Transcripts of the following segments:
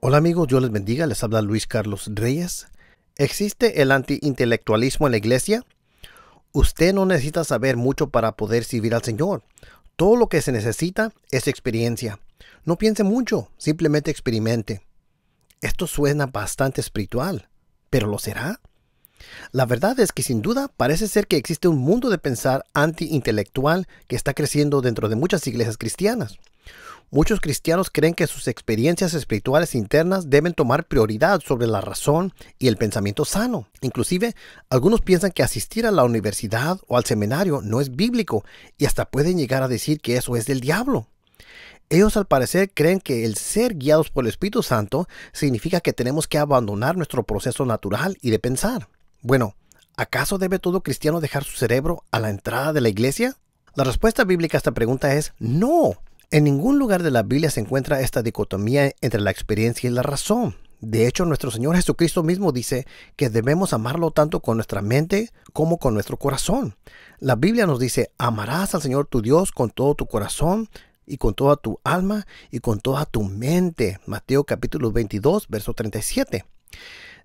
Hola amigos, Dios les bendiga, les habla Luis Carlos Reyes. ¿Existe el antiintelectualismo en la iglesia? Usted no necesita saber mucho para poder servir al Señor. Todo lo que se necesita es experiencia. No piense mucho, simplemente experimente. Esto suena bastante espiritual, pero ¿lo será? La verdad es que sin duda parece ser que existe un mundo de pensar anti-intelectual que está creciendo dentro de muchas iglesias cristianas. Muchos cristianos creen que sus experiencias espirituales internas deben tomar prioridad sobre la razón y el pensamiento sano. Inclusive, algunos piensan que asistir a la universidad o al seminario no es bíblico y hasta pueden llegar a decir que eso es del diablo. Ellos al parecer creen que el ser guiados por el Espíritu Santo significa que tenemos que abandonar nuestro proceso natural y de pensar. Bueno, ¿acaso debe todo cristiano dejar su cerebro a la entrada de la iglesia? La respuesta bíblica a esta pregunta es no. En ningún lugar de la Biblia se encuentra esta dicotomía entre la experiencia y la razón. De hecho, nuestro Señor Jesucristo mismo dice que debemos amarlo tanto con nuestra mente como con nuestro corazón. La Biblia nos dice, amarás al Señor tu Dios con todo tu corazón, y con toda tu alma y con toda tu mente. Mateo capítulo 22, verso 37.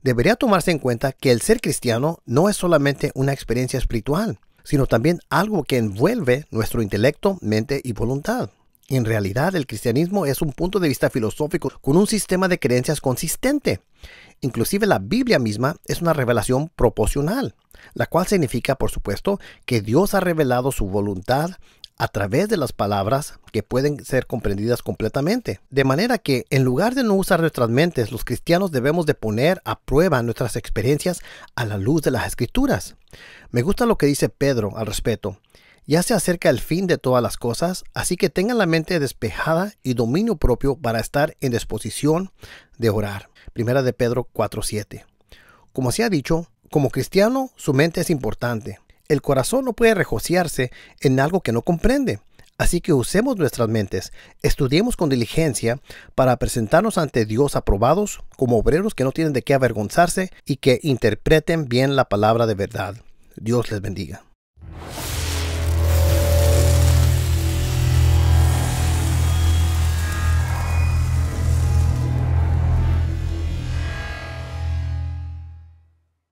Debería tomarse en cuenta que el ser cristiano no es solamente una experiencia espiritual, sino también algo que envuelve nuestro intelecto, mente y voluntad. En realidad, el cristianismo es un punto de vista filosófico con un sistema de creencias consistente. Inclusive la Biblia misma es una revelación proporcional, la cual significa, por supuesto, que Dios ha revelado su voluntad a través de las palabras que pueden ser comprendidas completamente. De manera que, en lugar de no usar nuestras mentes, los cristianos debemos de poner a prueba nuestras experiencias a la luz de las escrituras. Me gusta lo que dice Pedro al respecto. Ya se acerca el fin de todas las cosas, así que tengan la mente despejada y dominio propio para estar en disposición de orar. Primera de Pedro 4.7. Como se ha dicho, como cristiano, su mente es importante. El corazón no puede regociarse en algo que no comprende. Así que usemos nuestras mentes, estudiemos con diligencia para presentarnos ante Dios aprobados como obreros que no tienen de qué avergonzarse y que interpreten bien la palabra de verdad. Dios les bendiga.